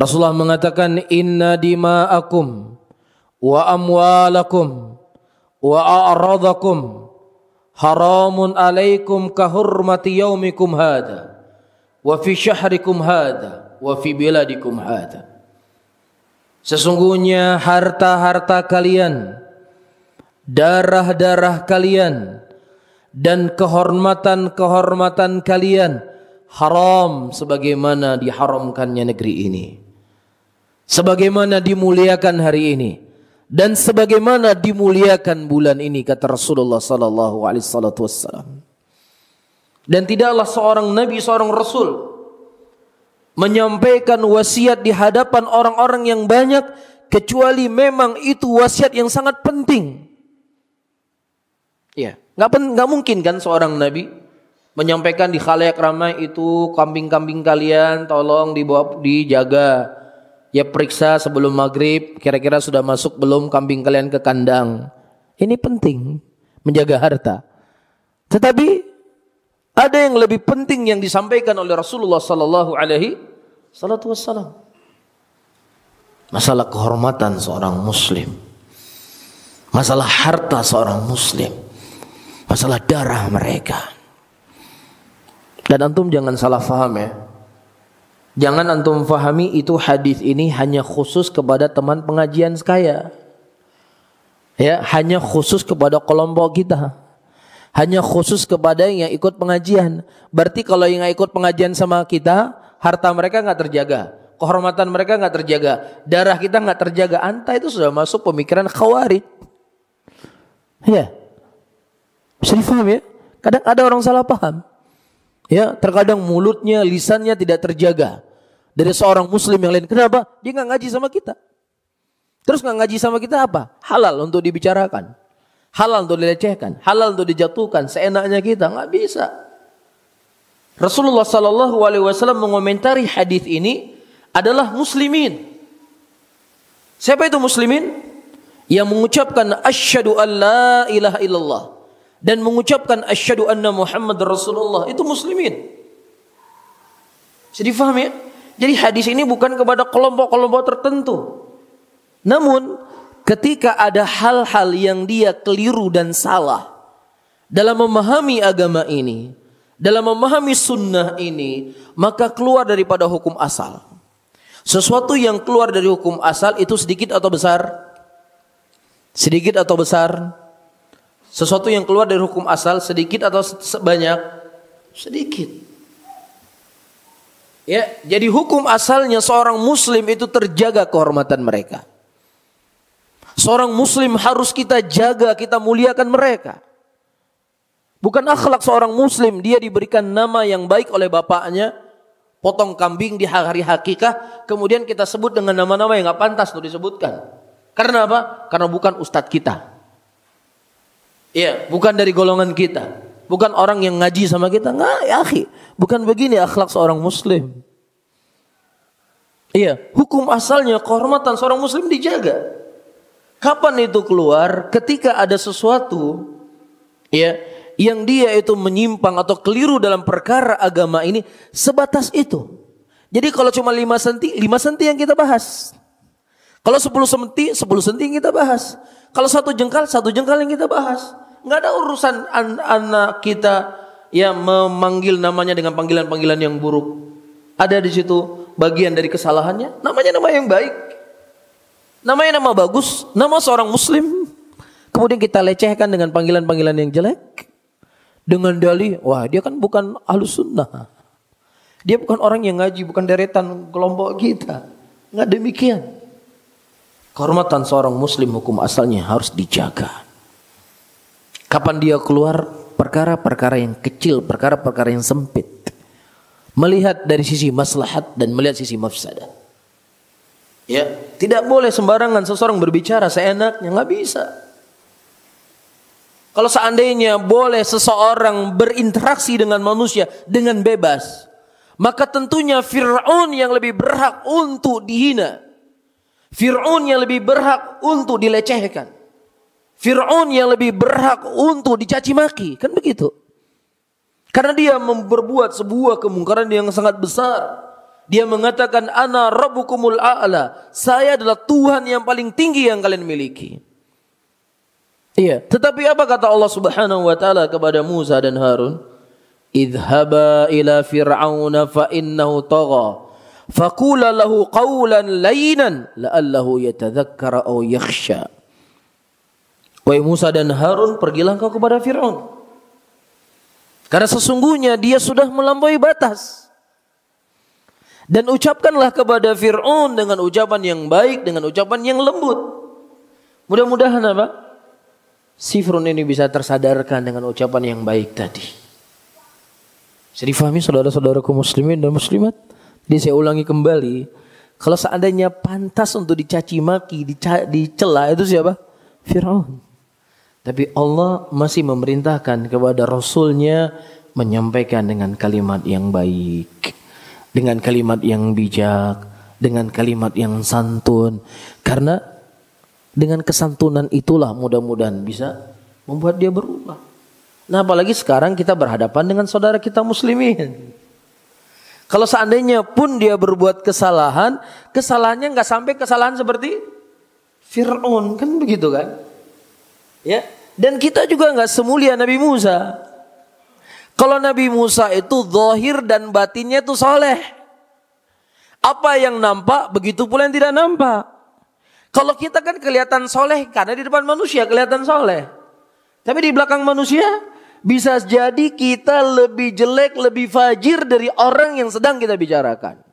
Rasulullah mengatakan inna dima'akum wa amwalakum wa a'radakum haramun alaikum kahurmati yaumikum hada wa fi syahrikum hada wa fi biladikum hada Sesungguhnya harta-harta kalian, darah-darah kalian, dan kehormatan-kehormatan kalian haram sebagaimana diharamkannya negeri ini sebagaimana dimuliakan hari ini dan sebagaimana dimuliakan bulan ini kata Rasulullah sallallahu alaihi wasallam. Dan tidaklah seorang nabi, seorang rasul menyampaikan wasiat di hadapan orang-orang yang banyak kecuali memang itu wasiat yang sangat penting. Ya, nggak pen, mungkin kan seorang nabi menyampaikan di khalayak ramai itu kambing-kambing kalian tolong dibawa dijaga ya periksa sebelum maghrib kira-kira sudah masuk belum kambing kalian ke kandang ini penting menjaga harta tetapi ada yang lebih penting yang disampaikan oleh Rasulullah sallallahu alaihi salatu masalah kehormatan seorang muslim masalah harta seorang muslim masalah darah mereka dan antum jangan salah faham ya Jangan antum fahami itu hadis ini hanya khusus kepada teman pengajian sekaya. Ya, hanya khusus kepada kelompok kita. Hanya khusus kepada yang ikut pengajian. Berarti kalau yang ikut pengajian sama kita, harta mereka nggak terjaga, kehormatan mereka nggak terjaga, darah kita nggak terjaga. Anta itu sudah masuk pemikiran khawarij. Ya, bisa difaham ya? Kadang ada orang salah paham. Ya, terkadang mulutnya, lisannya tidak terjaga. Dari seorang muslim yang lain. Kenapa? Dia nggak ngaji sama kita. Terus nggak ngaji sama kita apa? Halal untuk dibicarakan. Halal untuk dilecehkan. Halal untuk dijatuhkan. Seenaknya kita. nggak bisa. Rasulullah SAW mengomentari hadis ini adalah muslimin. Siapa itu muslimin? Yang mengucapkan asyhadu alla ilaha illallah dan mengucapkan asyhadu anna Muhammad Rasulullah itu muslimin. Jadi faham ya? Jadi hadis ini bukan kepada kelompok-kelompok tertentu. Namun ketika ada hal-hal yang dia keliru dan salah dalam memahami agama ini, dalam memahami sunnah ini, maka keluar daripada hukum asal. Sesuatu yang keluar dari hukum asal itu sedikit atau besar? Sedikit atau besar? Sesuatu yang keluar dari hukum asal sedikit atau sebanyak? Sedikit. Ya, jadi hukum asalnya seorang muslim itu terjaga kehormatan mereka. Seorang muslim harus kita jaga, kita muliakan mereka. Bukan akhlak seorang muslim, dia diberikan nama yang baik oleh bapaknya, potong kambing di hari hakikah, kemudian kita sebut dengan nama-nama yang nggak pantas untuk disebutkan. Karena apa? Karena bukan ustadz kita. Iya, bukan dari golongan kita. Bukan orang yang ngaji sama kita. Nggak, ya akhi. Bukan begini akhlak seorang muslim. Iya, hukum asalnya kehormatan seorang muslim dijaga. Kapan itu keluar? Ketika ada sesuatu ya yang dia itu menyimpang atau keliru dalam perkara agama ini sebatas itu. Jadi kalau cuma lima senti, lima senti yang kita bahas. Kalau sepuluh senti, sepuluh senti yang kita bahas. Kalau satu jengkal, satu jengkal yang kita bahas nggak ada urusan an anak kita yang memanggil namanya dengan panggilan-panggilan yang buruk. Ada di situ bagian dari kesalahannya. Namanya nama yang baik. Namanya nama bagus, nama seorang muslim. Kemudian kita lecehkan dengan panggilan-panggilan yang jelek. Dengan dalih, wah dia kan bukan ahlus sunnah. Dia bukan orang yang ngaji, bukan deretan kelompok kita. Nggak demikian. Kehormatan seorang muslim hukum asalnya harus dijaga. Kapan dia keluar perkara-perkara yang kecil, perkara-perkara yang sempit. Melihat dari sisi maslahat dan melihat sisi mafsadah. Ya, tidak boleh sembarangan seseorang berbicara seenaknya, nggak bisa. Kalau seandainya boleh seseorang berinteraksi dengan manusia dengan bebas, maka tentunya Fir'aun yang lebih berhak untuk dihina. Fir'aun yang lebih berhak untuk dilecehkan. Fir'aun yang lebih berhak untuk dicaci maki. Kan begitu. Karena dia memperbuat sebuah kemungkaran yang sangat besar. Dia mengatakan ana rabbukumul a'la. Saya adalah Tuhan yang paling tinggi yang kalian miliki. Iya, tetapi apa kata Allah Subhanahu wa taala kepada Musa dan Harun? Idhaba ila fir'auna fa innahu tagha. Faqula lahu qawlan layyinan la'allahu yatadhakkara aw yakhsha. Wahai Musa dan Harun, pergilah kau kepada Fir'aun. Karena sesungguhnya dia sudah melampaui batas. Dan ucapkanlah kepada Fir'aun dengan ucapan yang baik, dengan ucapan yang lembut. Mudah-mudahan apa? Si Fir'aun ini bisa tersadarkan dengan ucapan yang baik tadi. Jadi fahami saudara-saudaraku muslimin dan muslimat? Jadi saya ulangi kembali. Kalau seandainya pantas untuk dicaci maki, dicela itu siapa? Fir'aun. Tapi Allah masih memerintahkan kepada Rasulnya menyampaikan dengan kalimat yang baik, dengan kalimat yang bijak, dengan kalimat yang santun. Karena dengan kesantunan itulah mudah-mudahan bisa membuat dia berubah. Nah apalagi sekarang kita berhadapan dengan saudara kita muslimin. Kalau seandainya pun dia berbuat kesalahan, kesalahannya nggak sampai kesalahan seperti Fir'aun. Kan begitu kan? Ya. Dan kita juga nggak semulia Nabi Musa. Kalau Nabi Musa itu zahir dan batinnya itu soleh. Apa yang nampak begitu pula yang tidak nampak. Kalau kita kan kelihatan soleh karena di depan manusia kelihatan soleh. Tapi di belakang manusia bisa jadi kita lebih jelek, lebih fajir dari orang yang sedang kita bicarakan.